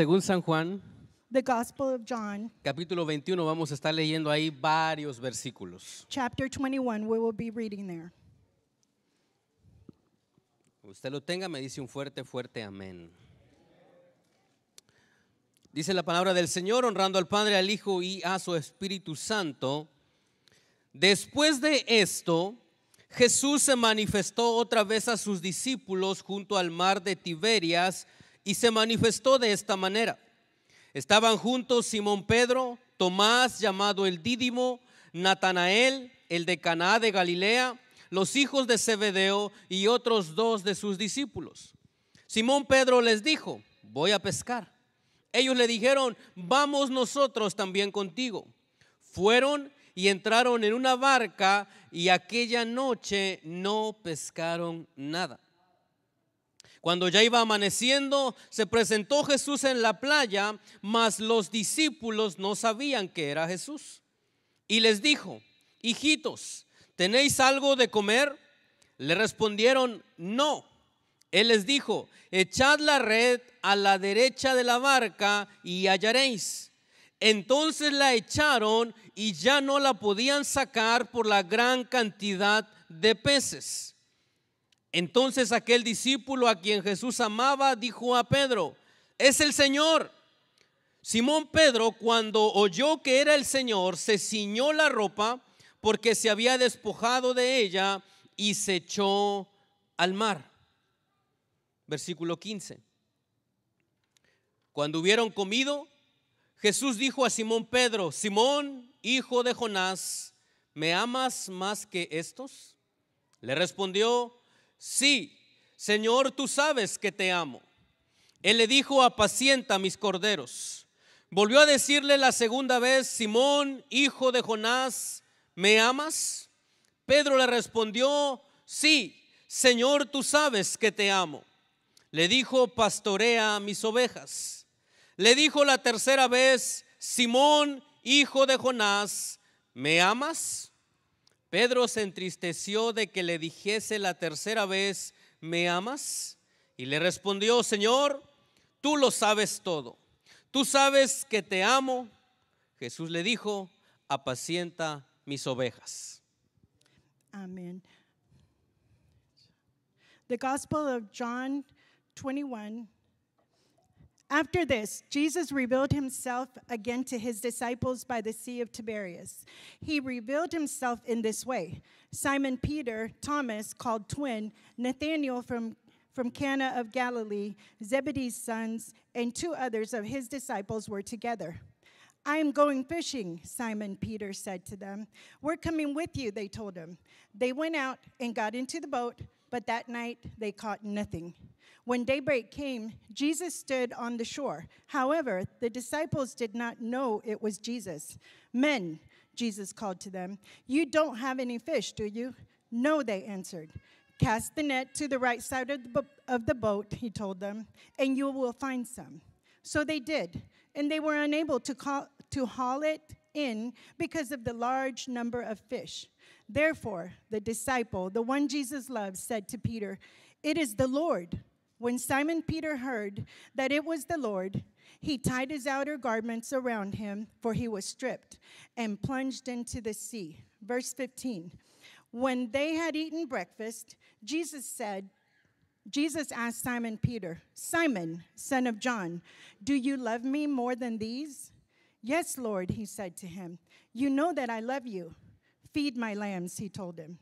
según San Juan, capítulo 21, vamos a estar leyendo ahí varios versículos. chapter 21, we will be reading there. Usted lo tenga, me dice un fuerte, fuerte amén. Dice la palabra del Señor, honrando al Padre, al Hijo y a su Espíritu Santo. Después de esto, Jesús se manifestó otra vez a sus discípulos junto al mar de Tiberias y se manifestó de esta manera. Estaban juntos Simón Pedro, Tomás llamado el Dídimo, Natanael, el de Caná de Galilea, los hijos de Zebedeo y otros dos de sus discípulos. Simón Pedro les dijo, voy a pescar. Ellos le dijeron, vamos nosotros también contigo. Fueron y entraron en una barca y aquella noche no pescaron nada. Cuando ya iba amaneciendo, se presentó Jesús en la playa, mas los discípulos no sabían que era Jesús. Y les dijo, hijitos, ¿tenéis algo de comer? Le respondieron, no. Él les dijo, echad la red a la derecha de la barca y hallaréis. Entonces la echaron y ya no la podían sacar por la gran cantidad de peces. Entonces aquel discípulo a quien Jesús amaba dijo a Pedro, es el Señor. Simón Pedro, cuando oyó que era el Señor, se ciñó la ropa porque se había despojado de ella y se echó al mar. Versículo 15. Cuando hubieron comido, Jesús dijo a Simón Pedro, Simón, hijo de Jonás, ¿me amas más que estos? Le respondió, sí, Señor, tú sabes que te amo. Él le dijo, apacienta mis corderos. Volvió a decirle la segunda vez, Simón, hijo de Jonás, ¿me amas? Pedro le respondió, sí, Señor, tú sabes que te amo. Le dijo, pastorea mis ovejas. Le dijo la tercera vez, Simón, hijo de Jonás, ¿me amas? Pedro se entristeció de que le dijese la tercera vez, ¿me amas? Y le respondió, Señor, tú lo sabes todo. Tú sabes que te amo. Jesús le dijo, apacienta mis ovejas. Amén. The Gospel of John 21. After this, Jesus revealed himself again to his disciples by the Sea of Tiberias. He revealed himself in this way Simon Peter, Thomas, called twin, Nathanael from, from Cana of Galilee, Zebedee's sons, and two others of his disciples were together. I am going fishing, Simon Peter said to them. We're coming with you, they told him. They went out and got into the boat, but that night they caught nothing. When daybreak came, Jesus stood on the shore. However, the disciples did not know it was Jesus. Men, Jesus called to them, You don't have any fish, do you? No, they answered. Cast the net to the right side of the, of the boat, he told them, and you will find some. So they did, and they were unable to, call, to haul it in because of the large number of fish. Therefore, the disciple, the one Jesus loved, said to Peter, It is the Lord. When Simon Peter heard that it was the Lord, he tied his outer garments around him, for he was stripped, and plunged into the sea. Verse 15. When they had eaten breakfast, Jesus said, Jesus asked Simon Peter, Simon, son of John, do you love me more than these? Yes, Lord, he said to him. You know that I love you. Feed my lambs, he told him.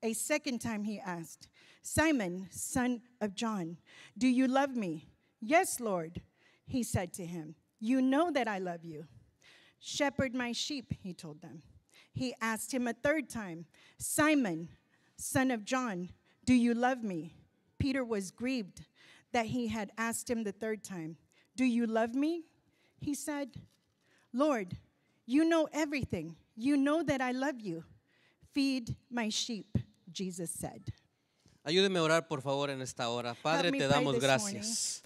A second time he asked, Simon, son of John, do you love me? Yes, Lord, he said to him. You know that I love you. Shepherd my sheep, he told them. He asked him a third time, Simon, son of John, do you love me? Peter was grieved that he had asked him the third time, Do you love me? He said, Lord, you know everything. You know that I love you. Feed my sheep, Jesus said. Ayúdeme a orar, por favor, en esta hora. Padre, te damos gracias.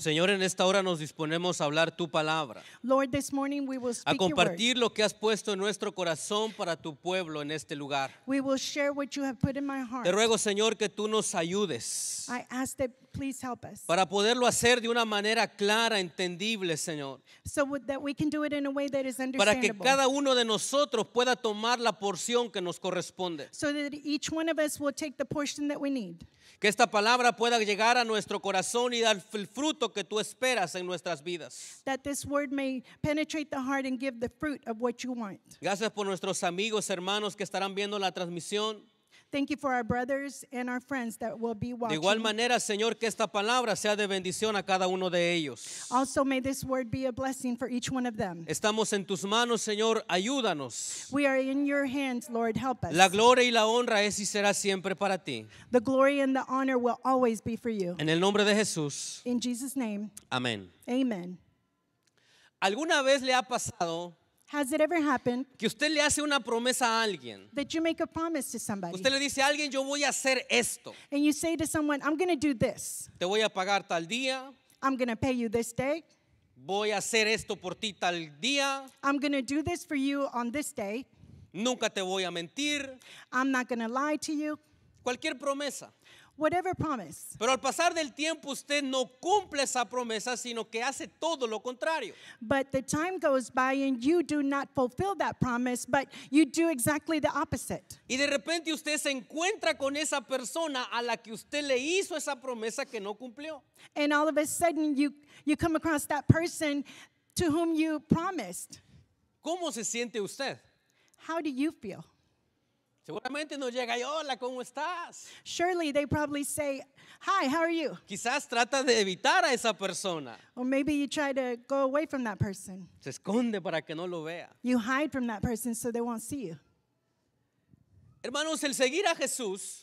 Señor, en esta hora nos disponemos a hablar tu palabra. a compartir lo que has puesto en nuestro corazón para tu pueblo en este lugar. Te ruego, Señor, que tú nos ayudes. Para poderlo hacer de una manera clara, entendible, Señor. Para que cada uno de nosotros pueda tomar la porción que nos corresponde. So that each one of us will take the portion que esta palabra pueda llegar a nuestro corazón y dar el fruto que tú esperas en nuestras vidas. Gracias por nuestros amigos, hermanos que estarán viendo la transmisión. Thank you for our brothers and our friends that will be watching. De igual manera, Señor, que esta palabra sea de bendición a cada uno de ellos. Also may this word be a blessing for each one of them. Estamos en tus manos, Señor, ayúdanos. We are in your hands, Lord, help us. La gloria y la honra es y será siempre para ti. The glory and the honor will always be for you. En el nombre de Jesús. In Jesus name. Amén. Amen. ¿Alguna vez le ha pasado Has it ever happened que usted le hace una promesa a alguien. that you make a promise to somebody Usted le dice a alguien, yo voy a hacer esto. and you say to someone, I'm going to do this, Te voy a pagar tal día, I'm going to pay you this day, voy a hacer esto por ti tal día, I'm going to do this for you on this day, nunca te voy a mentir. I'm not going to lie to you. Cualquier promesa whatever promise. Pero al pasar del tiempo usted no cumple esa promesa, sino que hace todo lo contrario. But the time goes by and you do not fulfill that promise, but you do exactly the opposite. Y de repente usted se encuentra con esa persona a la que usted le hizo esa promesa que no cumplió. And all of a sudden you you come across that person to whom you promised. ¿Cómo se siente usted? How do you feel? Seguramente no llega y hola, ¿cómo estás? Surely they probably say, "Hi, how are you?" Quizás trata de evitar a esa persona. Or maybe you try to go away from that person. Se esconde para que no lo vea. You hide from that person so they won't see you. Hermanos, el seguir a Jesús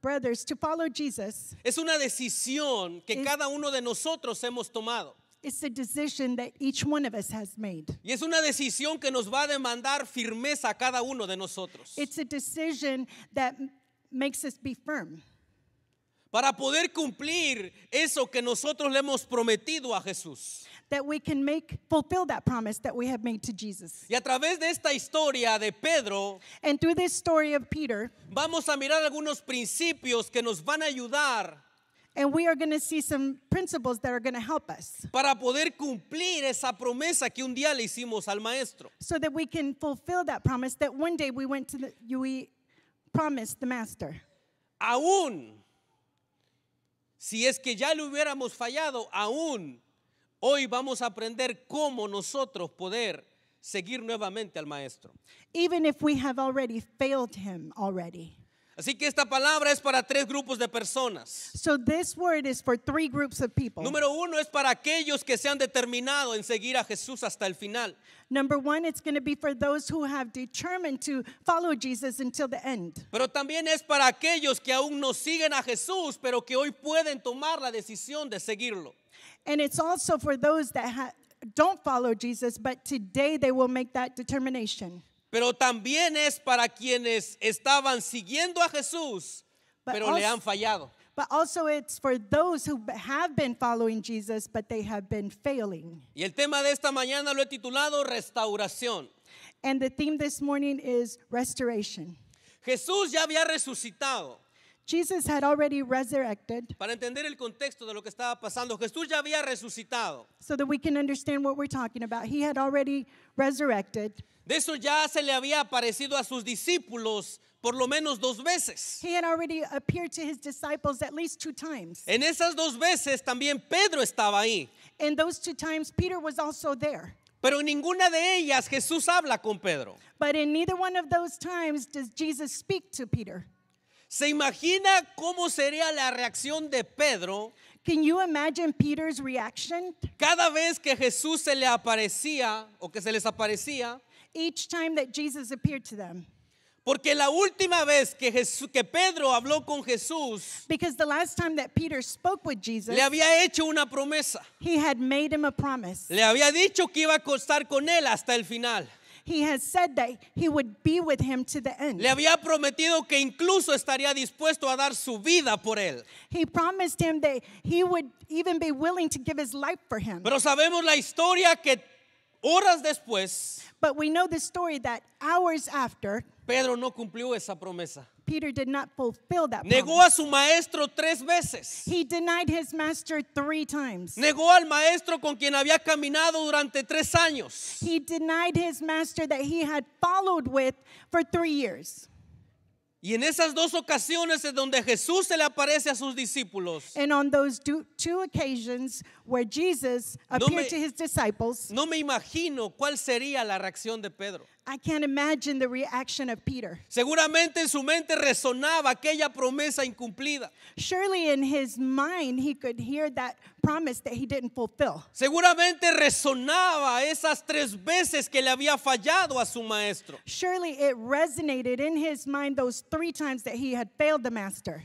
brothers, to follow Jesus es una decisión que is, cada uno de nosotros hemos tomado. It's a decision that each one of us has made. Y es una decisión que nos va a demandar firmeza a cada uno de nosotros. It's a decision that makes us be firm. Para poder cumplir eso que nosotros le hemos prometido a Jesús. That we can make fulfill that promise that we have made to Jesus. Y a través de esta historia de Pedro, vamos a mirar algunos principios que nos van a ayudar And we are going to see some principles that are going to help us. Para poder cumplir esa promesa que un día le hicimos al maestro. So that we can fulfill that promise that one day we went to the, we promised the master. Aún, si es que ya le hubiéramos fallado, aún hoy vamos a aprender cómo nosotros poder seguir nuevamente al maestro. Even if we have already failed him already. Así que esta palabra es para tres grupos de personas. So this word is for three groups of people. Número uno es para aquellos que se han determinado en seguir a Jesús hasta el final. Number one, it's going to be for those who have determined to follow Jesus until the end. Pero también es para aquellos que aún no siguen a Jesús, pero que hoy pueden tomar la decisión de seguirlo. And it's also for those that don't follow Jesus, but today they will make that determination pero también es para quienes estaban siguiendo a Jesús, pero le han fallado. it's for those who have been following Jesus, Y el tema de esta mañana lo he titulado restauración. And the theme this morning is restoration. Jesús ya había resucitado. Jesus had already resurrected. Para entender el contexto de lo que estaba pasando, Jesús ya había resucitado. So that we can understand what we're talking about. He had already resurrected. De eso ya se le había aparecido a sus discípulos por lo menos dos veces. He had already appeared to his disciples at least two times. En esas dos veces también Pedro estaba ahí. In those two times Peter was also there. Pero en ninguna de ellas Jesús habla con Pedro. But in neither one of those times does Jesus speak to Peter. ¿Se imagina cómo sería la reacción de Pedro? Can you imagine Peter's reaction? Cada vez que Jesús se le aparecía o que se les aparecía, Each time that Jesus appeared to them. Porque la última vez que, Jesús, que Pedro habló con Jesús, le había hecho una promesa. he had made him a promise. Le había dicho que iba a costar con él hasta el final. He has said that he would be with him to the end. Le había prometido que incluso estaría dispuesto a dar su vida por él. He promised him that he would even be willing to give his life for him. Pero sabemos la historia que horas después But we know the story that hours after Pedro no cumplió esa promesa. Peter did not fulfill that Negó a su maestro tres veces. He denied his master three times. Negó al maestro con quien había caminado durante tres años. He denied his master that he had followed with for three years. Y en esas dos ocasiones es donde Jesús se le aparece a sus discípulos. And on those two, two occasions where Jesus appeared no me, to his disciples, no me imagino cuál sería la reacción de Pedro. I can't imagine the reaction of Peter. Seguramente en su mente resonaba aquella promesa incumplida. Surely in his mind he could hear that promise that he didn't fulfill. Seguramente resonaba esas tres veces que le había fallado a su maestro. Surely it resonated in his mind those three times that he had failed the master.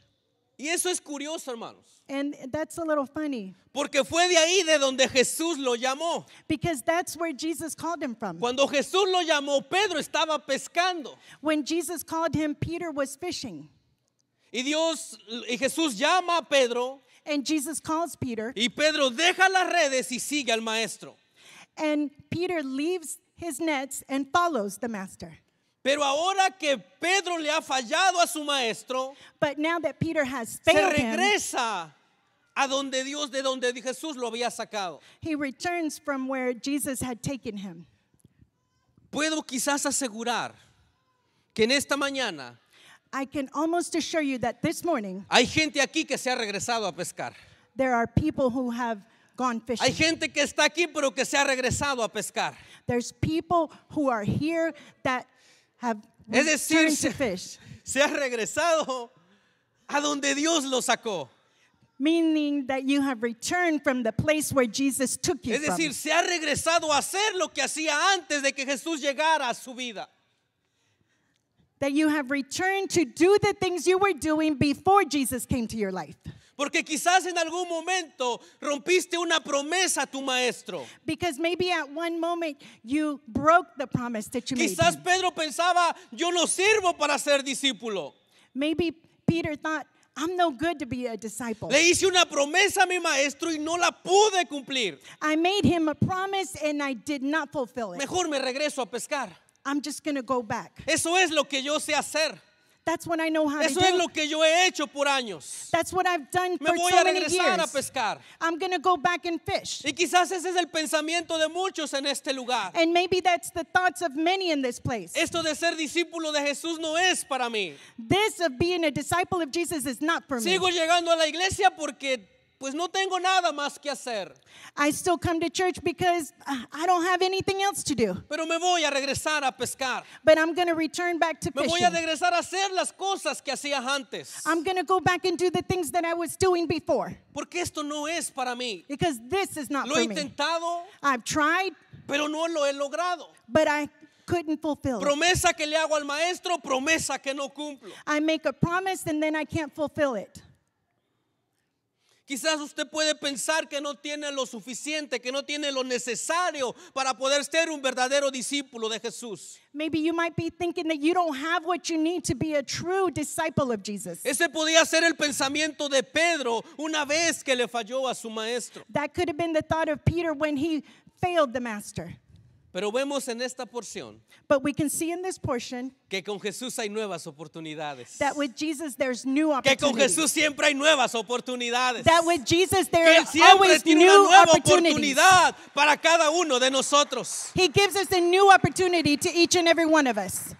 Y eso es curioso, hermanos. And that's a little funny. Porque fue de ahí de donde Jesús lo llamó. Because that's where Jesus called him from. Cuando Jesús lo llamó, Pedro estaba pescando. When Jesus called him, Peter was fishing. Y Dios y Jesús llama a Pedro. And Jesus calls Peter. Y Pedro deja las redes y sigue al maestro. And Peter leaves his nets and follows the master. Pero ahora que Pedro le ha fallado a su maestro, se regresa a donde Dios, de donde Jesús lo había sacado. Puedo quizás asegurar que en esta mañana hay gente aquí que se ha regresado a pescar. Hay gente que está aquí pero que se ha regresado a pescar. who have es decir, se, fish. se ha regresado a donde Dios lo sacó. Meaning that you have returned from the place where Jesus took you Es decir, se ha regresado a hacer lo que hacía antes de que Jesús llegara a su vida. That you have returned to do the things you were doing before Jesus came to your life. Porque quizás en algún momento rompiste una promesa a tu maestro. Quizás Pedro pensaba, yo no sirvo para ser discípulo. Maybe Peter thought I'm no good to be a disciple. Le hice una promesa a mi maestro y no la pude cumplir. Mejor me regreso a pescar. Eso es lo que yo sé hacer. That's when I know how Eso to do. es lo que yo he hecho por años. That's what I've done Me for voy so a many regresar a pescar. I'm going to go back and fish. Y quizás ese es el pensamiento de muchos en este lugar. And maybe that's the thoughts of many in this place. Esto de ser discípulo de Jesús no es para mí. This of being a disciple of Jesus is not for me. Sigo llegando a la iglesia porque pues no tengo nada más que hacer. I still come to church because uh, I don't have anything else to do. Pero me voy a regresar a pescar. But I'm going to return back to me fishing. Me voy a regresar a hacer las cosas que hacía antes. I'm going to go back and do the things that I was doing before. Porque esto no es para mí. Because this is not lo he intentado, I've tried. Pero no lo he logrado. But I couldn't fulfill. Promesa que le hago al maestro, promesa que no cumplo. I make a promise and then I can't fulfill it. Quizás usted puede pensar que no tiene lo suficiente, que no tiene lo necesario para poder ser un verdadero discípulo de Jesús. Maybe you might be thinking that you don't have what you need to be a true disciple of Jesus. Ese podía ser el pensamiento de Pedro una vez que le falló a su maestro. That could have been the thought of Peter when he failed the master. Pero vemos en esta porción But we can see in this que con Jesús hay nuevas oportunidades. That with Jesus there's new Que con Jesús siempre hay nuevas oportunidades. That with Jesus there que Él siempre always tiene new una nueva oportunidad para cada uno de nosotros. He gives us a new opportunity to each and every one of us.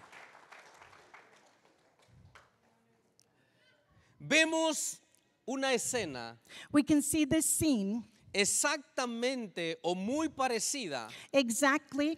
Vemos una escena We can see this scene exactamente o muy parecida exactly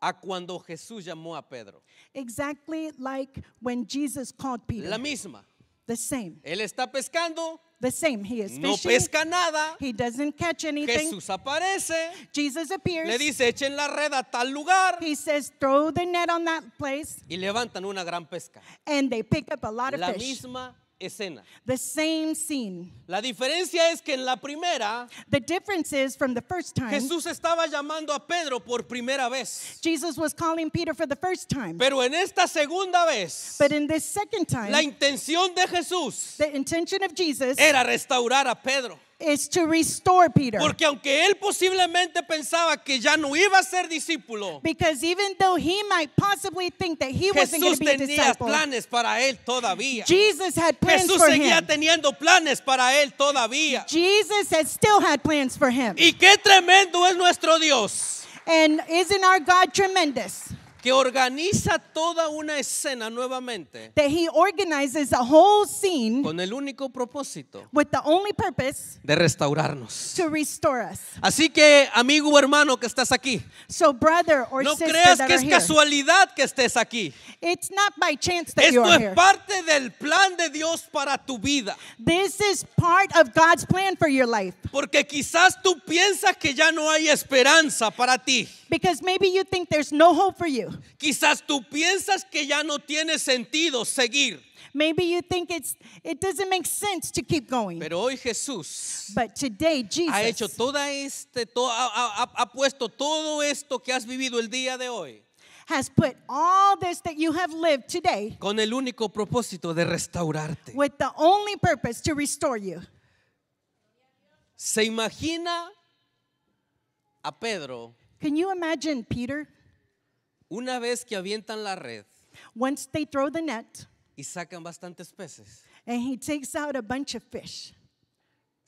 a cuando Jesús llamó a Pedro. Exactly like when Jesus called Peter. La misma. The same. Él está pescando. The same. He is fishing. no pesca nada. He doesn't catch anything. Jesús aparece. Jesus appears. Le dice, echen la red a tal lugar. He says, throw the net on that place. Y levantan una gran pesca. And they pick up a lot of La fish. misma escena. The same scene. La diferencia es que en la primera The difference is from the first time Jesús estaba llamando a Pedro por primera vez. Jesus was calling Peter for the first time. Pero en esta segunda vez But in this second time la intención de Jesús the intention of Jesus era restaurar a Pedro. is to restore Peter. Porque aunque él posiblemente pensaba que ya no iba a ser discípulo, because even though he might possibly think that he wasn't going to be a disciple, planes para él todavía. Jesus had plans Jesús for seguía him. teniendo planes para él todavía. Jesus had still had plans for him. Y qué tremendo es nuestro Dios. And isn't our God tremendous? que organiza toda una escena nuevamente con el único propósito de restaurarnos. Así que, amigo o hermano que estás aquí, no crees creas que es casualidad que estés aquí. Esto es parte del plan de Dios para tu vida. your life. Porque quizás tú piensas que ya no hay esperanza para ti. Because maybe you think there's no hope for you you. Quizás tú piensas que ya no tiene sentido seguir. Maybe you think it's it doesn't make sense to keep going. Pero hoy Jesús But today Jesus ha hecho toda este to, ha, ha, ha puesto todo esto que has vivido el día de hoy. Has put all this that you have lived today con el único propósito de restaurarte. With the only purpose to restore you. ¿Se imagina a Pedro? Can you imagine Peter? Una vez que avientan la red Once they throw the y sacan bastantes peces, and he takes out a bunch of fish,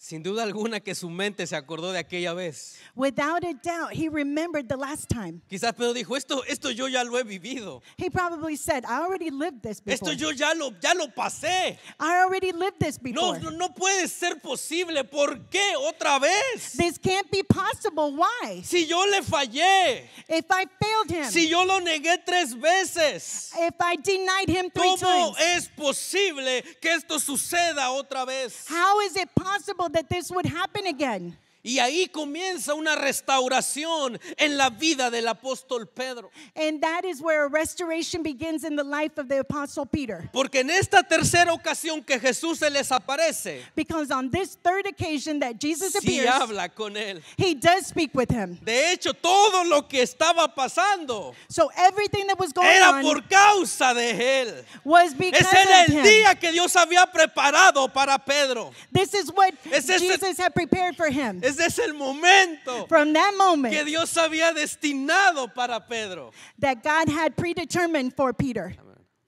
sin duda alguna que su mente se acordó de aquella vez. Without a doubt, he remembered the last time. Quizás Pedro dijo, esto, esto yo ya lo he vivido. He probably said, I already lived this before. Esto yo ya lo, ya lo pasé. I already lived this before. No, no, no puede ser posible. ¿Por qué otra vez? This can't be possible. Why? Si yo le fallé. If I failed him. Si yo lo negué tres veces. If I denied him three ¿Cómo times. ¿Cómo es posible que esto suceda otra vez? How is it possible that this would happen again. Y ahí comienza una restauración en la vida del apóstol Pedro. And that is where a restoration begins in the life of the apostle Peter. Porque en esta tercera ocasión que Jesús se les aparece, because on this third occasion that Jesus sí appears, habla con él. He does speak with him. De hecho, todo lo que estaba pasando, so everything that was going era por causa de él. Was because Ese era el día que Dios había preparado para Pedro. This is what es Jesus had prepared for him. Ese es el momento From that moment, que Dios había destinado para Pedro. That God had predetermined for Peter.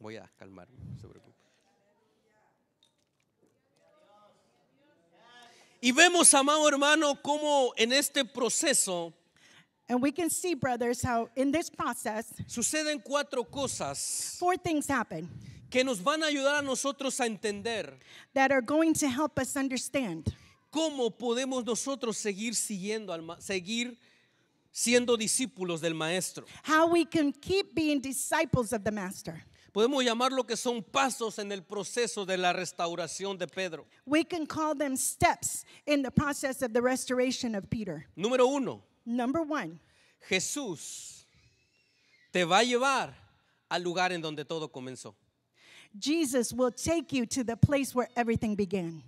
Voy a calmarme. Y vemos, amado hermano, cómo en este proceso And we can see, brothers, how in this process suceden cuatro cosas. Four things happen. que nos van a ayudar a nosotros a entender that are going to help us understand ¿cómo podemos nosotros seguir siguiendo al seguir siendo discípulos del maestro? How we can keep being disciples of the master. Podemos llamar lo que son pasos en el proceso de la restauración de Pedro. We can call them steps in the process of the restoration of Peter. Número uno. Number one. Jesús te va a llevar al lugar en donde todo comenzó. Jesus will take you to the place where everything began.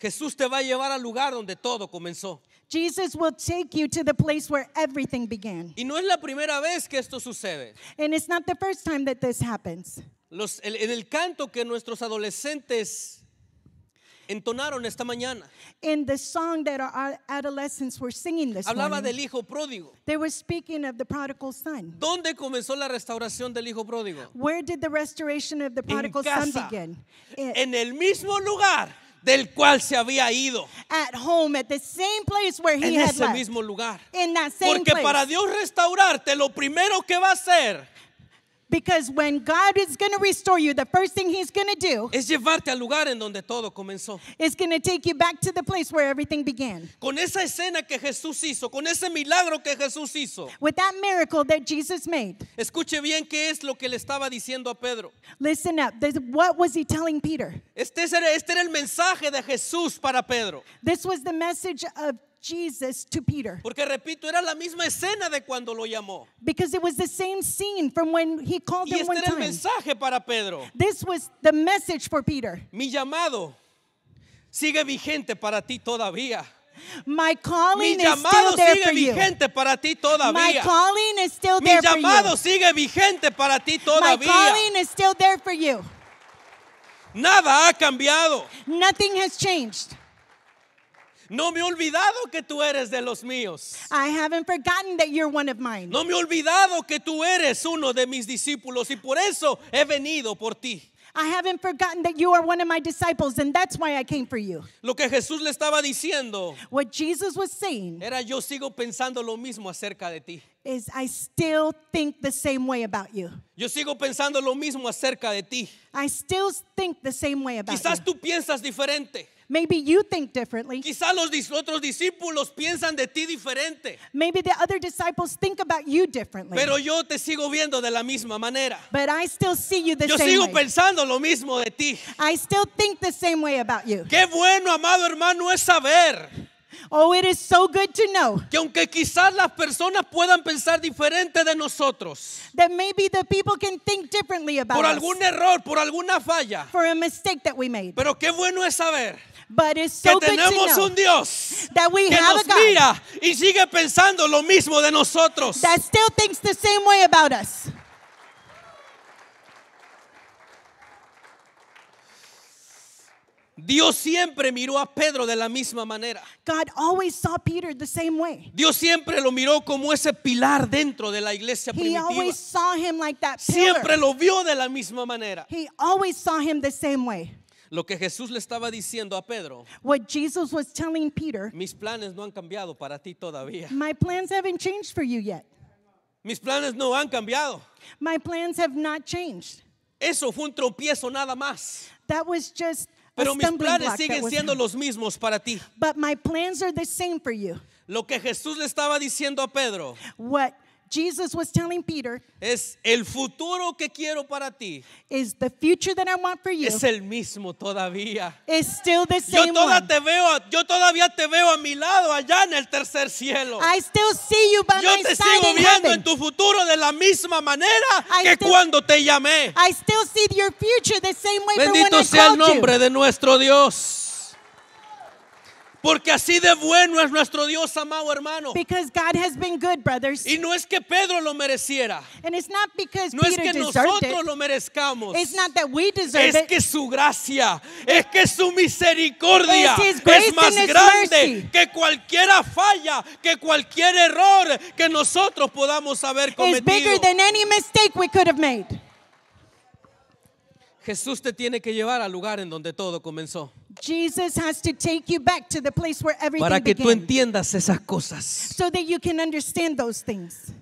Jesús te va a llevar al lugar donde todo comenzó. Jesus will take you to the place where everything began. Y no es la primera vez que esto sucede. And it's not the first time that this happens. Los, en el canto que nuestros adolescentes entonaron esta mañana. In the song that our adolescents were singing this Hablaba del hijo pródigo. They were speaking of the prodigal son. ¿Dónde comenzó la restauración del hijo pródigo? Where did the restoration of the prodigal en casa, son begin? En el mismo lugar del cual se había ido. At home, at the same place where he en ese mismo lugar. Porque para Dios restaurarte, lo primero que va a hacer Because when God is going to restore you, the first thing He's going to do es llevarte al lugar en donde todo comenzó. is going to take you back to the place where everything began. Con esa escena que Jesús hizo, con ese milagro que Jesús hizo. With that miracle that Jesus made. Escuche bien qué es lo que le estaba diciendo a Pedro. Listen up. This, what was he telling Peter? Este era, este era el mensaje de Jesús para Pedro. This was the message of Jesus to Peter. Porque repito, era la misma escena de cuando lo llamó. Because it was the same scene from when he called y him este one era time. el mensaje para Pedro. This was the message for Peter. Mi llamado sigue vigente para ti todavía. My calling Mi llamado is still there sigue for vigente you. para ti todavía. My calling is still there Mi llamado for you. sigue vigente para ti todavía. My calling is still there for you. Nada ha cambiado. Nothing has changed. No me he olvidado que tú eres de los míos. I haven't forgotten that you're one of mine. No me he olvidado que tú eres uno de mis discípulos y por eso he venido por ti. I haven't forgotten that you are one of my disciples and that's why I came for you. Lo que Jesús le estaba diciendo What Jesus was saying era yo sigo pensando lo mismo acerca de ti. Is I still think the same way about you. Yo sigo pensando lo mismo acerca de ti. I still think the same way about Quizás tú piensas diferente. Maybe you think differently. Quizás los otros discípulos piensan de ti diferente. Maybe the other disciples think about you differently. Pero yo te sigo viendo de la misma manera. But I still see you the yo sigo pensando lo mismo de ti. I still think the same way about you. Qué bueno, amado hermano, es saber. Oh, it is so good to know. Que aunque quizás las personas puedan pensar diferente de nosotros. That maybe the people can think differently about por algún error, por alguna falla. For a mistake that we made. Pero qué bueno es saber But it's so que tenemos good to know un Dios that we que have nos a God mira y sigue pensando lo mismo de nosotros. that still thinks the same way about us. Dios siempre miró a Pedro de la misma manera. God always saw Peter the same way. Dios siempre lo miró como ese pilar dentro de la iglesia He primitiva. always saw him like that pillar. Siempre lo vio de la misma manera. He always saw him the same way. Lo que Jesús le estaba diciendo a Pedro. Mis planes no han cambiado para ti todavía. Mis planes no han cambiado. plans Eso fue un tropiezo nada más. Pero mis planes siguen siendo los mismos para ti. Lo que Jesús le estaba diciendo a Pedro. What Jesus was telling Peter, es el futuro que quiero para ti. Is the future that I want for you. Es el mismo todavía. Is still the same yo toda one. Te veo, yo todavía te veo a mi lado allá en el tercer cielo. I still see you by yo my te side sigo viendo heaven. en tu futuro de la misma manera I que still, cuando te llamé. I still see your future the same way Bendito from when sea I el nombre you. de nuestro Dios. Porque así de bueno es nuestro Dios, amado hermano. Y no es que Pedro lo mereciera. no es que nosotros lo merezcamos. es que su gracia, es que su misericordia es más grande que cualquiera falla, que cualquier error que nosotros podamos haber cometido. Jesús te tiene que llevar al lugar en donde todo comenzó. Para que tú entiendas esas cosas. so that you can understand those things.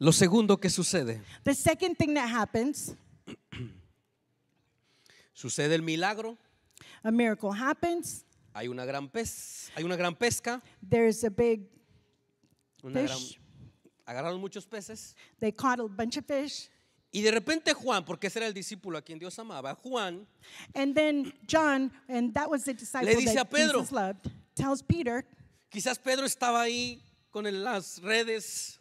Lo segundo que sucede, sucede el milagro, a miracle happens. hay una gran pez, hay una gran pesca, There's a big agarraron muchos peces they caught a bunch of fish. Y de repente Juan, porque ese era el discípulo a quien Dios amaba, Juan le dice a Pedro, quizás Pedro estaba ahí con las redes,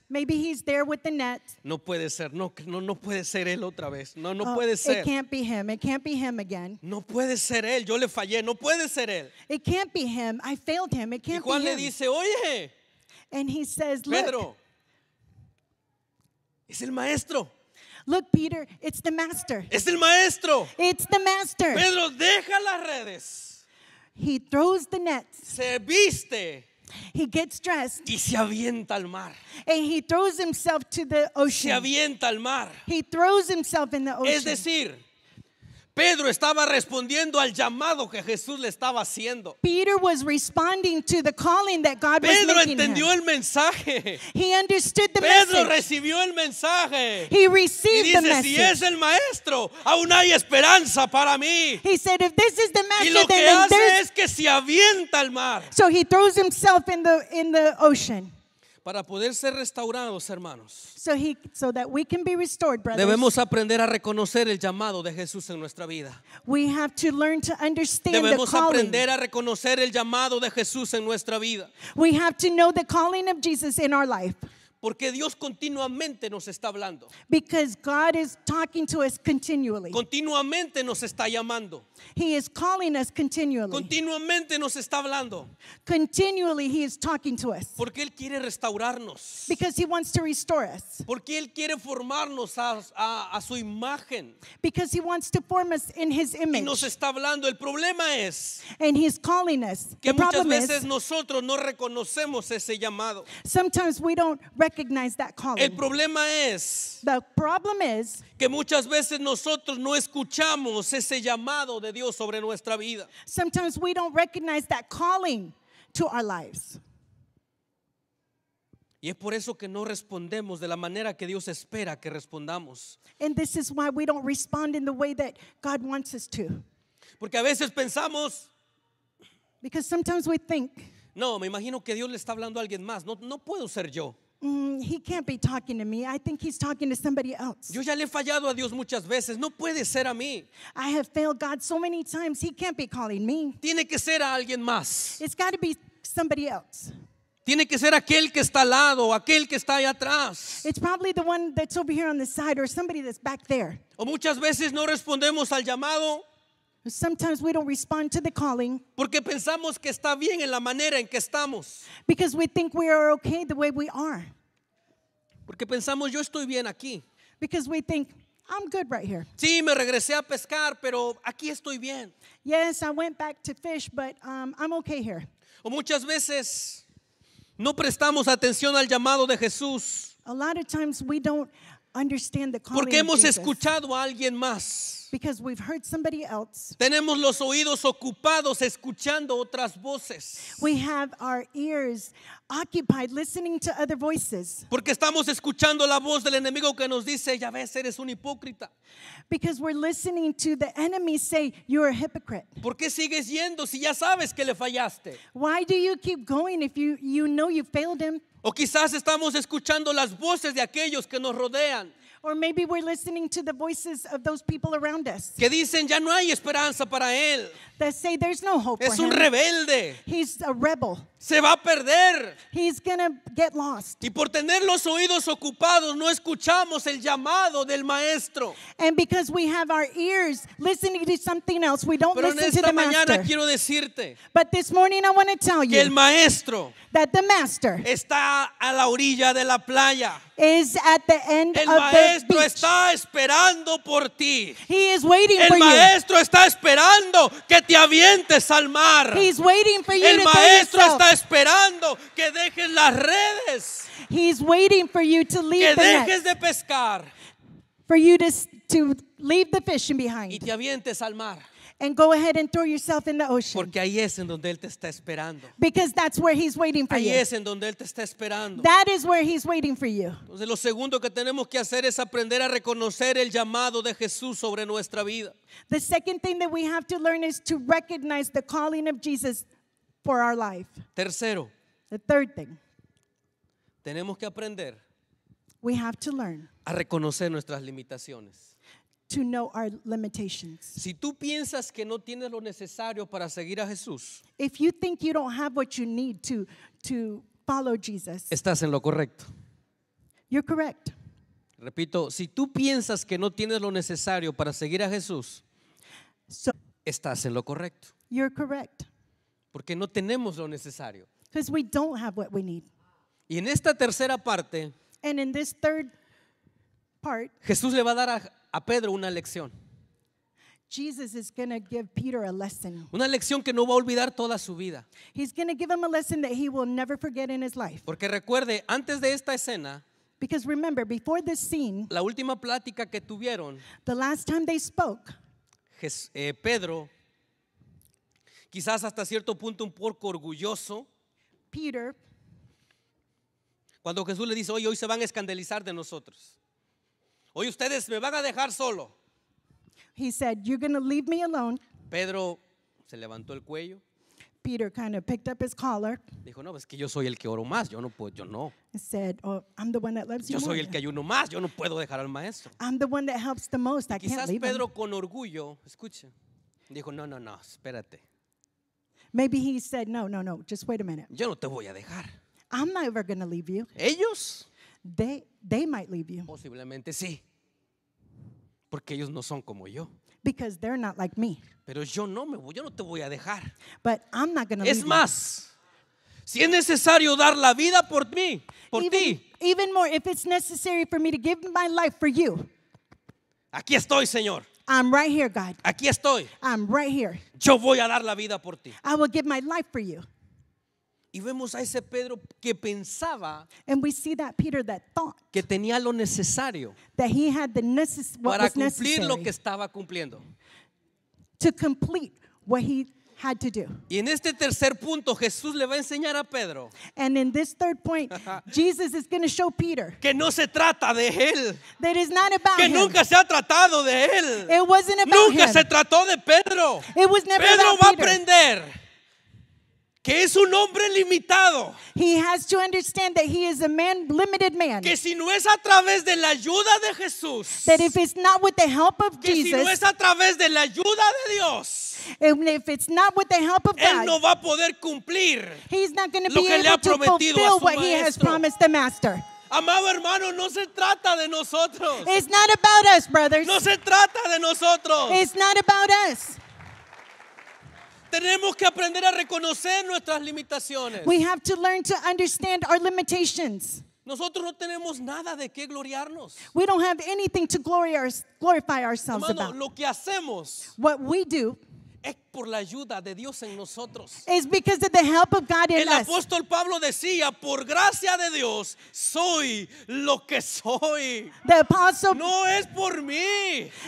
no puede ser, no, no, no puede ser él otra vez, no, no puede ser, no puede ser él, yo le fallé, no puede ser él. Y Juan le dice, oye, Pedro, es el maestro. Look, Peter, it's the master. Es el maestro. It's the master. Pedro deja las redes. He throws the nets. Se viste. He gets dressed. Y se avienta al mar. And he throws himself to the ocean. Se avienta al mar. He throws himself in the ocean. Es decir, Pedro estaba respondiendo al llamado que Jesús le estaba haciendo. Peter was responding to the calling that God Pedro was making entendió him. el mensaje. He understood the Pedro message. recibió el mensaje. He received y dice, the message. si es el maestro, aún hay esperanza para mí. He said, if this is the master, y lo que then hace es que se avienta al mar. So he throws himself in the, in the ocean para poder ser restaurados, hermanos, so, he, so that we can be restored, brothers, debemos aprender a reconocer el llamado de Jesús en nuestra vida. We have to learn to understand debemos the calling. aprender a reconocer el llamado de Jesús en nuestra vida. We have to know the calling of Jesus in our life. Porque Dios continuamente nos está hablando. Because God is talking to us continually. Continuamente nos está llamando. He is calling us continually. Continuamente nos está hablando. Continually he is talking to us. Porque él quiere restaurarnos. Because he wants to restore us. Porque él quiere formarnos a, a, a su imagen. Because he wants to form us in his image. Y nos está hablando. El problema es. And he is calling us. Que the muchas veces is, nosotros no reconocemos ese llamado. Sometimes we don't recognize el problema es que muchas veces nosotros no escuchamos ese llamado de Dios sobre nuestra vida. sometimes we don't recognize that calling to our lives. Y es por eso que no respondemos de la manera que Dios espera que respondamos. this we don't respond in the way that God wants us to. Porque a veces pensamos, Because sometimes we think, no, me imagino que Dios le está hablando a alguien más, no, no puedo ser yo. Mm, he can't be talking to me. I think he's talking to somebody else. Yo ya le he fallado a Dios muchas veces. No puede ser a mí. I have failed God so many times. He can't be calling me. Tiene que ser a alguien más. It's got to be somebody else. Tiene que ser aquel que está al lado, aquel que está allá atrás. It's probably the one that's over here on the side or somebody that's back there. O muchas veces no respondemos al llamado Sometimes we don't respond to the calling. Porque pensamos que está bien en la manera en que estamos. Because we think we are okay the way we are. Porque pensamos yo estoy bien aquí. Because we think I'm good right here. Sí, me regresé a pescar, pero aquí estoy bien. Yes, I went back to fish, but um, I'm okay here. O muchas veces no prestamos atención al llamado de Jesús. A lot of times we don't understand the calling. Porque hemos escuchado a alguien más we've heard somebody else. Tenemos los oídos ocupados escuchando otras voces. We have our ears occupied listening to other voices. Porque estamos escuchando la voz del enemigo que nos dice, ya ves, eres un hipócrita. Because we're listening to the enemy say, you're a hypocrite. ¿Por qué sigues yendo si ya sabes que le fallaste? Why do you keep going if you you know you failed him? O quizás estamos escuchando las voces de aquellos que nos rodean. Or maybe we're listening to the voices of those people around us. Que dicen ya no hay esperanza para él. That say there's no hope es for un him. rebelde. He's a rebel. se va a perder. He's gonna get lost. Y por tener los oídos ocupados no escuchamos el llamado del maestro. And because we have our ears listening to something else, we don't Pero listen esta to the mañana master. quiero decirte But this morning I want to tell you que el maestro that the master está a la orilla de la playa. Is at the end el of maestro the está esperando por ti. He is waiting el for maestro you. está esperando que te avientes al mar. He's waiting for you el to maestro está esperando que dejes las redes. He's waiting for you to leave que dejes the de pescar. For you to, to leave the fishing behind. Y te avientes al mar. And go ahead and throw yourself in the ocean. Porque ahí es en donde él te está esperando. Because that's where he's waiting for ahí you. es en donde él te está esperando. That is where he's waiting for you. Entonces lo segundo que tenemos que hacer es aprender a reconocer el llamado de Jesús sobre nuestra vida. The second thing that we have to learn is to recognize the calling of Jesus Tercero. Tenemos que aprender a reconocer nuestras limitaciones. Si tú piensas que no tienes lo necesario para seguir a Jesús, estás en lo correcto. Repito, si tú piensas que no tienes lo necesario para seguir a Jesús, estás en lo correcto porque no tenemos lo necesario. Y en esta tercera parte, Jesús le va a dar a, Pedro una lección. Una lección que no va a olvidar toda su vida. Porque recuerde, antes de esta escena, la última plática que tuvieron, eh, Pedro quizás hasta cierto punto un poco orgulloso. Peter, cuando Jesús le dice, hoy hoy se van a escandalizar de nosotros. Hoy ustedes me van a dejar solo. He said, "You're going to leave me alone." Pedro se levantó el cuello. Peter kind of picked up his collar. Dijo, no, es que yo soy el que oro más, yo no puedo, yo no. He said, oh, I'm the one that loves yo soy el que ayuno más, yo no puedo dejar al maestro. Quizás Pedro con orgullo, escucha, dijo, no, no, no, espérate. Maybe he said, no, no, no, just wait a minute. Yo no te voy a dejar. I'm never going to leave you. Ellos. They, they might leave you. Posiblemente sí. Porque ellos no son como yo. Because they're not like me. Pero yo no me voy, yo no te voy a dejar. But I'm not gonna es más, you. si es necesario dar la vida por mí, por ti. Even more if it's necessary for me to give my life for you. Aquí estoy, Señor. I'm right here, God. Aquí estoy. I'm right here. Yo voy a dar la vida por ti. I will give my life for you. Y vemos a ese Pedro que pensaba And we see that Peter that thought que tenía lo necesario that he had the necess what para cumplir necessary lo que estaba cumpliendo. To complete what he had to do. Y en este tercer punto Jesús le va a enseñar a Pedro. And in this third point, Jesus is going to show Peter que no se trata de él. That is not about que him. nunca se ha tratado de él. It wasn't about nunca him. se trató de Pedro. It was never Pedro about va Peter. a aprender que es un hombre limitado. He has to understand that he is a man, limited man. Que si no es a través de la ayuda de Jesús. That if it's not with the help of que Jesus. Que si no es a través de la ayuda de Dios. And if it's not with the help of God, no va a poder cumplir he's not going to be able to fulfill what maestro. he has promised the master. Amado hermano, no se trata de nosotros. It's not about us, brothers. No se trata de nosotros. It's not about us. Tenemos que aprender a reconocer nuestras limitaciones. We have to learn to understand our limitations. Nosotros no tenemos nada de qué gloriarnos. We don't have anything to glory our, glorify ourselves about. Lo que hacemos, what we do Es por la ayuda de Dios en nosotros. El apóstol Pablo decía, por gracia de Dios soy lo que soy. no es por mí.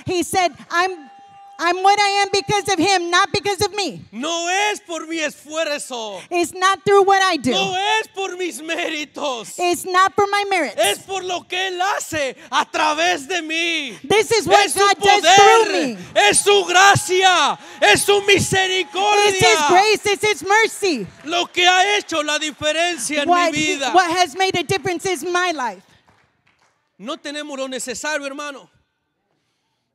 He said, I'm I'm what I am because of him, not because of me. No es por mi esfuerzo. It's not through what I do. No es por mis méritos. It's not for my merits. Es por lo que él hace a través de mí. This is what es God poder, does through me. Es su gracia, es su misericordia. It's his grace, it's his mercy. Lo que ha hecho la diferencia en mi vida. What has made a difference is my life. No tenemos lo necesario, hermano.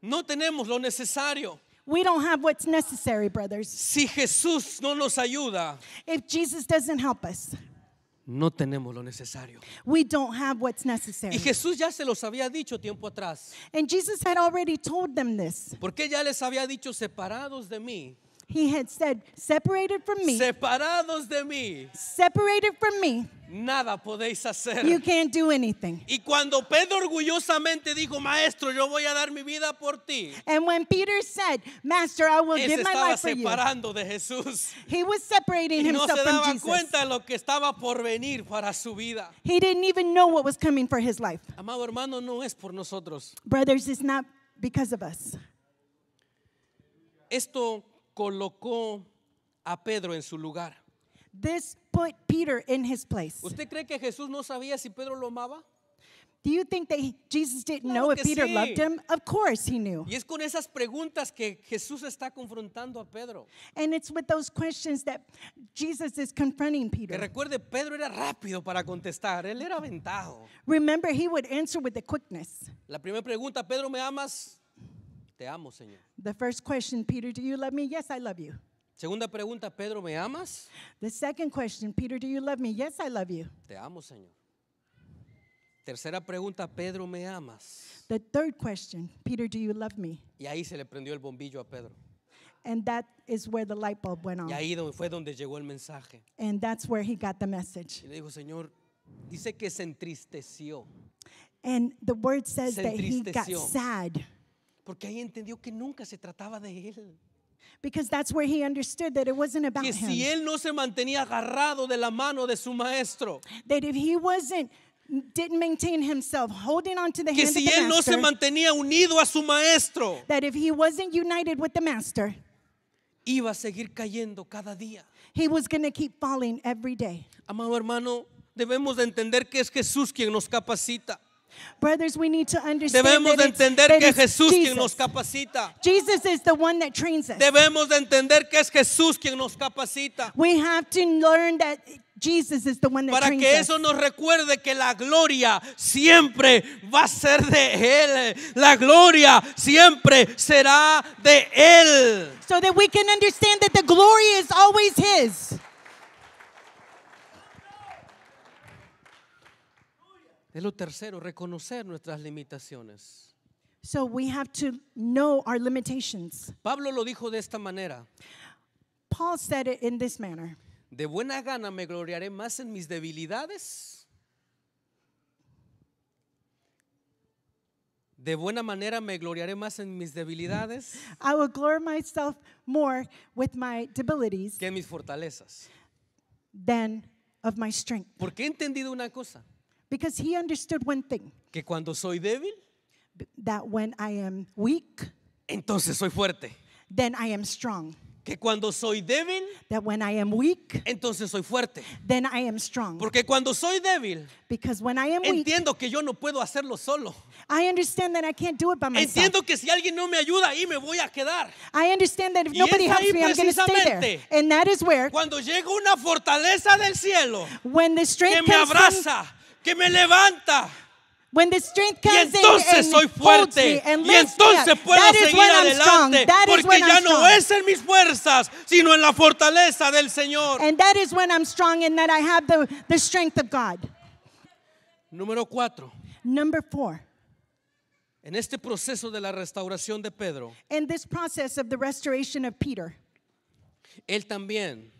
No tenemos lo necesario. We don't have what's necessary, brothers. Si Jesús no nos ayuda, if Jesus doesn't help us, no tenemos lo necesario. We don't have what's necessary. Y Jesús ya se los había dicho tiempo atrás. And Jesus had already told them this. Porque ya les había dicho separados de mí. He had said, separated from me. Separados de mí. Separated from me. Nada podéis hacer. You can't do anything. Y cuando Pedro orgullosamente dijo, "Maestro, yo voy a dar mi vida por ti." And when Peter said, "Master, I will give my life for you." separando de Jesús. He was separating y himself from Jesus. No se daba cuenta lo que estaba por venir para su vida. He didn't even know what was coming for his life. Amado hermano, no es por nosotros. Brothers, it's not because of us. Esto colocó a Pedro en su lugar. This put Peter in his place. ¿Usted cree que Jesús no sabía si Pedro lo amaba? Do you think that Jesus didn't know if Peter loved him? Of course he knew. Y es con esas preguntas que Jesús está confrontando a Pedro. And it's with those questions that Jesus is confronting Peter. Que recuerde, Pedro era rápido para contestar, él era aventado. Remember, he would answer with the quickness. La primera pregunta, Pedro, ¿me amas? Te amo, Señor. The first question, Peter, do you love me? Yes, I love you. Segunda pregunta, Pedro, ¿me amas? The second question, Peter, do you love me? Yes, I love you. Te amo, Señor. Tercera pregunta, Pedro, ¿me amas? The third question, Peter, do you love me? Y ahí se le prendió el bombillo a Pedro. And that is where the light bulb went on. Y ahí fue donde llegó el mensaje. And that's where he got the message. Y le dijo, Señor, dice que se entristeció. And the word says that he got sad. Porque ahí entendió que nunca se trataba de él. Because that's where he understood that it wasn't about que si him. él no se mantenía agarrado de la mano de su maestro. That if he wasn't didn't maintain himself holding on to the que hand si of the él master, no se mantenía unido a su maestro. That if he wasn't united with the master. Iba a seguir cayendo cada día. He was going to keep falling every day. Amado hermano, debemos de entender que es Jesús quien nos capacita. Brothers, we need to understand Debemos de entender that que es Jesús Jesus. quien nos capacita. Jesus is the one that trains us. Debemos de entender que es Jesús quien nos capacita. We have to learn that Jesus is the one that Para que eso nos recuerde que la gloria siempre va a ser de Él. La gloria siempre será de Él. So that we can understand that the glory is always His. Es lo tercero, reconocer nuestras limitaciones. Pablo lo dijo de esta manera. Paul said it in this manner. De buena gana me gloriaré más en mis debilidades. De buena manera me gloriaré más en mis debilidades. que en mis fortalezas. of my strength. Porque he entendido una cosa. Because he understood one thing. Que cuando soy débil, that when I am weak, entonces soy fuerte. Then I am strong. Que cuando soy débil, that when I am weak, entonces soy fuerte. Then I am strong. Porque cuando soy débil, because when I am entiendo que yo no puedo hacerlo solo. I understand that I can't do it by myself. Entiendo que si alguien no me ayuda ahí me voy a quedar. I understand that if nobody helps me, I'm going to stay there. And that is where cuando llega una fortaleza del cielo when the strength que me abraza. From, que me levanta. y entonces soy fuerte. y entonces puedo seguir adelante. Porque ya no es en mis fuerzas, sino en la fortaleza del Señor. Número cuatro. En este proceso de la restauración de Pedro. Él también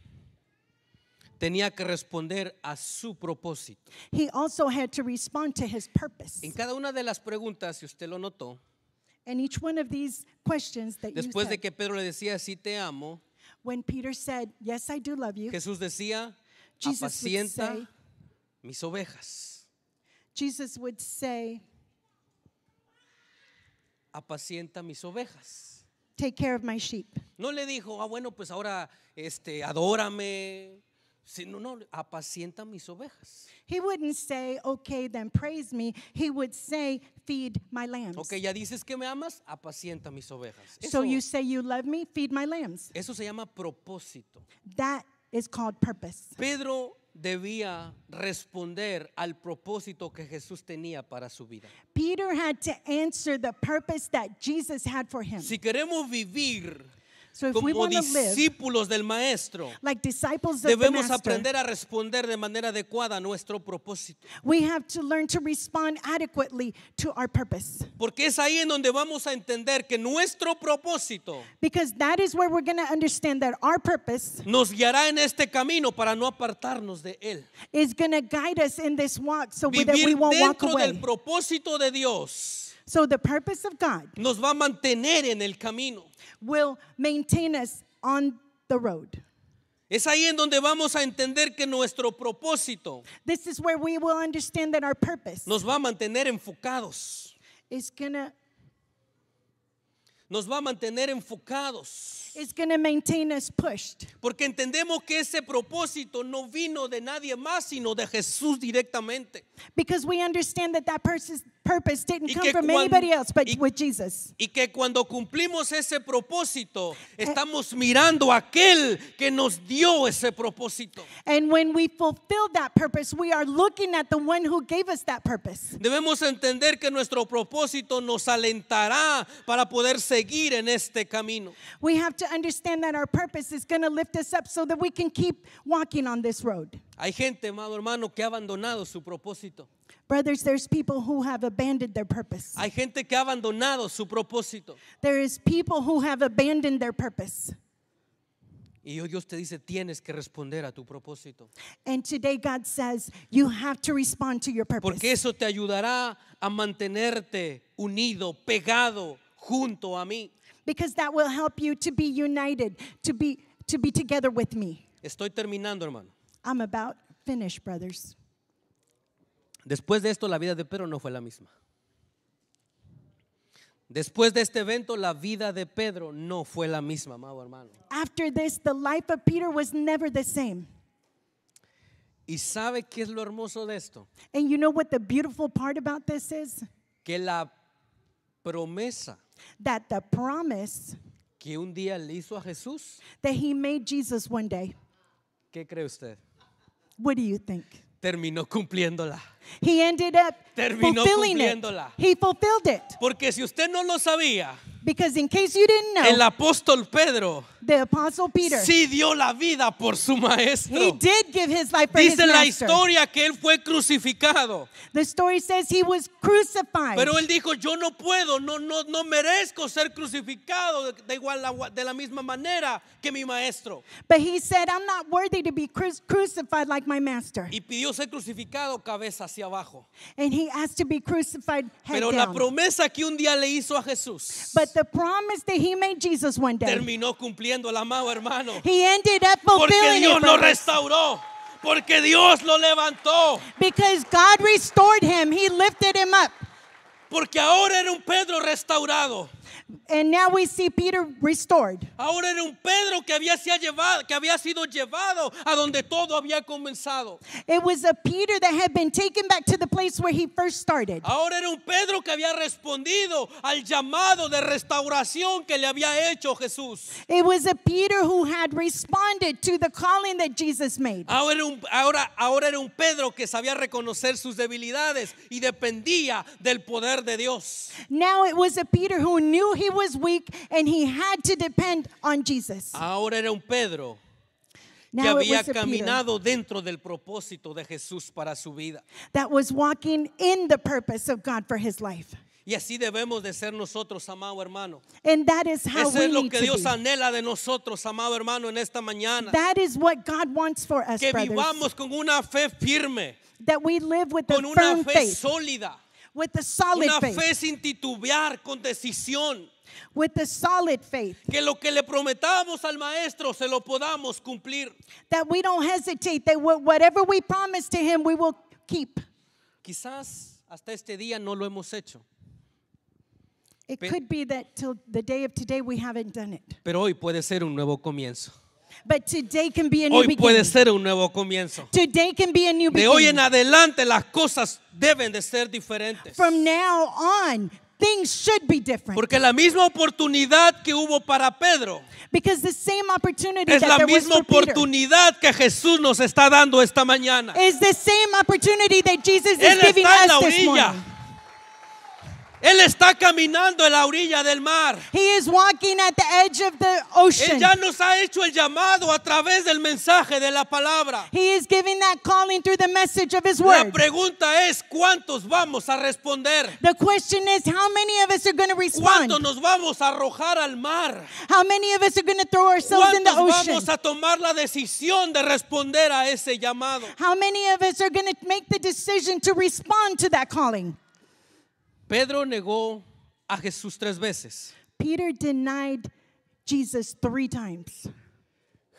tenía que responder a su propósito. He also had to respond to his purpose. En cada una de las preguntas, si usted lo notó, después de que Pedro le decía, sí te amo, Jesús decía, apacienta mis ovejas, Jesus would say, apacienta mis ovejas. No le dijo, ah, bueno, pues ahora este, adórame, si no, no, apacienta mis ovejas. He wouldn't say, okay, then praise me. He would say, feed my lambs. Okay, ya dices que me amas, apacienta mis ovejas. so you say you love me, feed my lambs. Eso se llama propósito. That is called purpose. Pedro debía responder al propósito que Jesús tenía para su vida. Peter had to answer the purpose that Jesus had for him. Si queremos vivir como discípulos del maestro, debemos aprender a responder de manera adecuada a nuestro propósito. We have to learn to respond adequately to our purpose. Porque es ahí en donde vamos a entender que nuestro propósito nos guiará en este camino para no apartarnos de él. Is del propósito de Dios purpose nos va a mantener en el camino. will maintain us on the road. Es ahí en donde vamos a entender que nuestro propósito nos va a mantener enfocados. is gonna Nos va a mantener enfocados. is gonna maintain us pushed Porque entendemos que ese propósito no vino de nadie más, sino de Jesús directamente. because we understand that that purpose didn't come from cuando, anybody else but y, with Jesus. Y que cuando cumplimos ese propósito, eh, eh. estamos mirando a aquel que nos dio ese propósito. And when we fulfill that purpose, we are looking at the one who gave us that purpose. Debemos entender que nuestro propósito nos alentará para poder seguir en este camino. We have to understand that our purpose is going to lift us up so that we can keep walking on this road. Hay gente, amado hermano, que ha abandonado su propósito. Brothers, there's people who have abandoned their purpose. Hay gente que ha abandonado su propósito. There is people who have abandoned their purpose. Y hoy Dios te dice, tienes que responder a tu propósito. And today God says, you have to respond to your purpose. Porque eso te ayudará a mantenerte unido, pegado, junto a mí. Because that will help you to be united, to be to be together with me. Estoy terminando, hermano. I'm about finished, brothers. Después de esto, la vida de Pedro no fue la misma. Después de este evento, la vida de Pedro no fue la misma, amado hermano. After this, the life of Peter was never the same. ¿Y sabe qué es lo hermoso de esto? And you know what the beautiful part about this is? Que la promesa that the promise que un día le hizo a Jesús that he made Jesus one day. ¿Qué cree usted? What do you think? Terminó cumpliéndola. He ended up Terminó fulfilling cumpliéndola. It. He fulfilled it. Porque si usted no lo sabía, Because in case you didn't know, el apóstol Pedro the apostle Peter. Sí dio la vida por su maestro. He did give his life for Dice his la master. historia que él fue crucificado. The story says he was crucified. Pero él dijo, yo no puedo, no, no, no merezco ser crucificado de, igual, de la misma manera que mi maestro. But he said, I'm not worthy to be cru crucified like my master. Y pidió ser crucificado cabeza hacia abajo. And he asked to be crucified head Pero down. la promesa que un día le hizo a Jesús. But the promise that he made Jesus one day. Terminó cumpliendo cumpliendo el amado hermano. He ended up porque Dios lo restauró. Porque Dios lo levantó. Because God restored him, he lifted him up. Porque ahora era un Pedro restaurado. And now we see Peter restored. Ahora era un Pedro que había, llevado, que había sido llevado a donde todo había comenzado. It was a Peter that had been taken back to the place where he first started. Ahora era un Pedro que había respondido al llamado de restauración que le había hecho Jesús. It was a Peter who had responded to the calling that Jesus made. Ahora era un, ahora, ahora era un Pedro que sabía reconocer sus debilidades y dependía del poder de Dios. Now it was a Peter who knew knew he was weak and he had to depend on Jesus. Ahora era un Pedro que now había caminado dentro del propósito de Jesús para su vida. That was walking in the purpose of God for his life. Y así debemos de ser nosotros, amado hermano. And that is how Eso we es lo que Dios anhela de nosotros, amado hermano, en esta mañana. That is what God wants for us, que brothers. con una fe firme. That we live with con a firm fe faith. sólida. with a solid Una faith. fe sin titubear, con decisión. With a solid faith. Que lo que le prometamos al maestro se lo podamos cumplir. That we don't hesitate, that whatever we promise to him, we will keep. Quizás hasta este día no lo hemos hecho. It could be that till the day of today we haven't done it. Pero hoy puede ser un nuevo comienzo. But today can be a new hoy beginning. puede ser un nuevo comienzo. Today can be a new de beginning. hoy en adelante las cosas deben de ser diferentes. From now on, things should be different. Porque la misma oportunidad que hubo para Pedro Because the same opportunity es that la there misma was for oportunidad Peter. que Jesús nos está dando esta mañana. Is the same opportunity that Jesus is Él giving está us en la orilla. This morning. Él está caminando en la orilla del mar. He is walking at the edge of the ocean. Él ya nos ha hecho el llamado a través del mensaje de la palabra. He is giving that calling through the message of his word. La pregunta es cuántos vamos a responder. The question is how many of us are going to respond. ¿Cuántos nos vamos a arrojar al mar? How many of us are going to throw ourselves in the ocean? vamos a tomar la decisión de responder a ese llamado? How many of us are going to make the decision to respond to that calling? Pedro negó a Jesús tres veces. Peter denied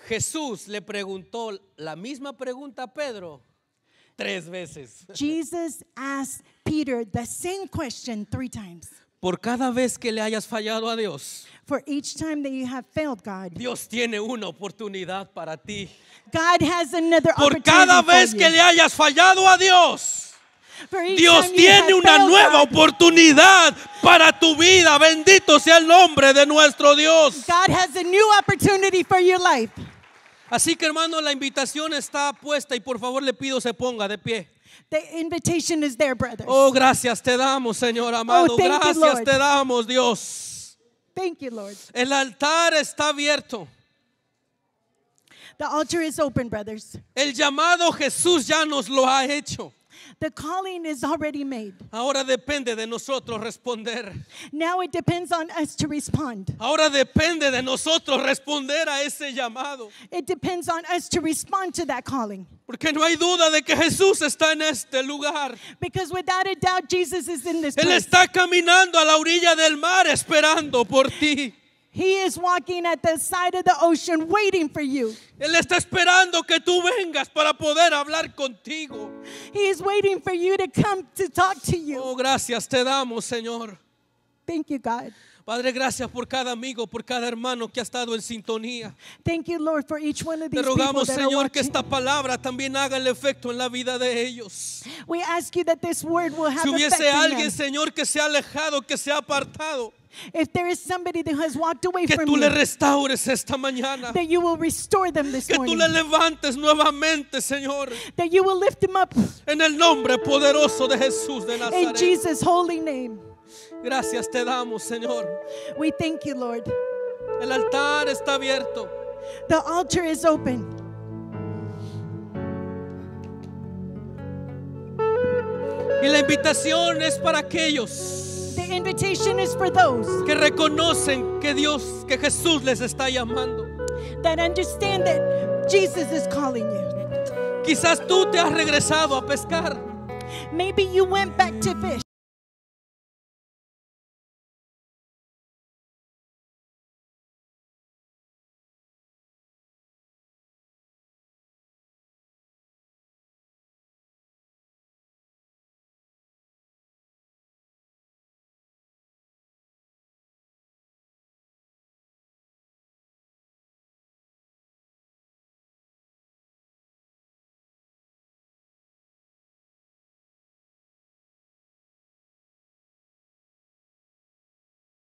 Jesús le preguntó la misma pregunta a Pedro tres veces. asked Peter the same question three times. Por cada vez que le hayas fallado a Dios. Dios tiene una oportunidad para ti. Por cada vez que le hayas fallado a Dios. Dios tiene una nueva oportunidad para tu vida. Bendito sea el nombre de nuestro Dios. Así que hermano, la invitación está puesta y por favor le pido se ponga de pie. The invitation is there, brothers. Oh, gracias te damos, Señor oh, amado. gracias te damos, Dios. Lord. El altar está abierto. El llamado Jesús ya nos lo ha hecho already Ahora depende de nosotros responder. Now it depends on us to respond. Ahora depende de nosotros responder a ese llamado. It depends on us to respond to that calling. Porque no hay duda de que Jesús está en este lugar. Because without a doubt Jesus is in this Él está caminando a la orilla del mar esperando por ti. He is walking at the side of the ocean waiting for you. Él está esperando que tú vengas para poder hablar contigo. He is waiting for you to come to talk to you. Oh, gracias te damos, Señor. Thank you, God. Padre, gracias por cada amigo, por cada hermano que ha estado en sintonía. Thank you, Lord, for each one of these Te rogamos, that Señor, que esta palabra también haga el efecto en la vida de ellos. We ask you that this word will have si hubiese alguien, Señor, que se ha alejado, que se ha apartado. If there is somebody that has walked away que from tú le restaures esta mañana. you will restore them this que tú le levantes nuevamente, Señor. you will lift them up. En el nombre poderoso de Jesús de Nazaret. Gracias te damos, Señor. We thank you, Lord. El altar está abierto. The altar is open. Y la invitación es para aquellos invitation is for those que reconocen que Dios, que Jesús les está llamando. That understand that Jesus is calling you. Quizás tú te has regresado a pescar. Maybe you went back to fish.